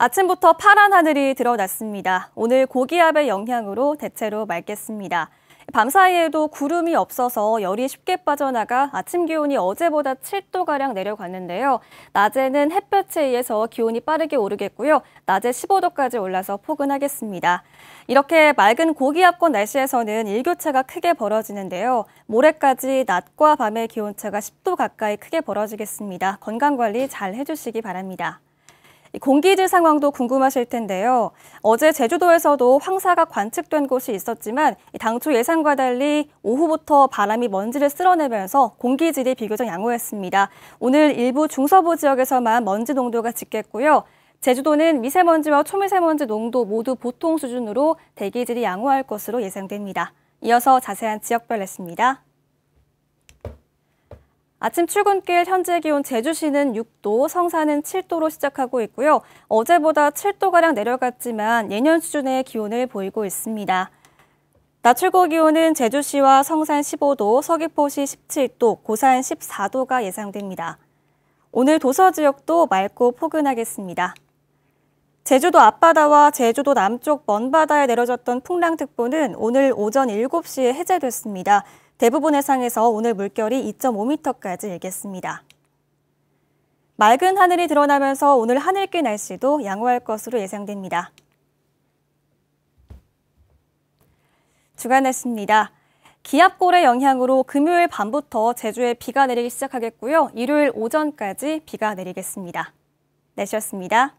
아침부터 파란 하늘이 드러났습니다. 오늘 고기압의 영향으로 대체로 맑겠습니다. 밤 사이에도 구름이 없어서 열이 쉽게 빠져나가 아침 기온이 어제보다 7도가량 내려갔는데요. 낮에는 햇볕에 의해서 기온이 빠르게 오르겠고요. 낮에 15도까지 올라서 포근하겠습니다. 이렇게 맑은 고기압권 날씨에서는 일교차가 크게 벌어지는데요. 모레까지 낮과 밤의 기온차가 10도 가까이 크게 벌어지겠습니다. 건강관리 잘 해주시기 바랍니다. 공기질 상황도 궁금하실 텐데요. 어제 제주도에서도 황사가 관측된 곳이 있었지만 당초 예상과 달리 오후부터 바람이 먼지를 쓸어내면서 공기질이 비교적 양호했습니다. 오늘 일부 중서부 지역에서만 먼지 농도가 짙겠고요. 제주도는 미세먼지와 초미세먼지 농도 모두 보통 수준으로 대기질이 양호할 것으로 예상됩니다. 이어서 자세한 지역별 냈습니다. 아침 출근길 현재 기온 제주시는 6도, 성산은 7도로 시작하고 있고요. 어제보다 7도가량 내려갔지만 예년 수준의 기온을 보이고 있습니다. 낮 최고 기온은 제주시와 성산 15도, 서귀포시 17도, 고산 14도가 예상됩니다. 오늘 도서 지역도 맑고 포근하겠습니다. 제주도 앞바다와 제주도 남쪽 먼바다에 내려졌던 풍랑특보는 오늘 오전 7시에 해제됐습니다. 대부분 해상에서 오늘 물결이 2.5m까지 일겠습니다. 맑은 하늘이 드러나면서 오늘 하늘길 날씨도 양호할 것으로 예상됩니다. 주간 날씨입니다. 기압골의 영향으로 금요일 밤부터 제주에 비가 내리기 시작하겠고요. 일요일 오전까지 비가 내리겠습니다. 내셨습니다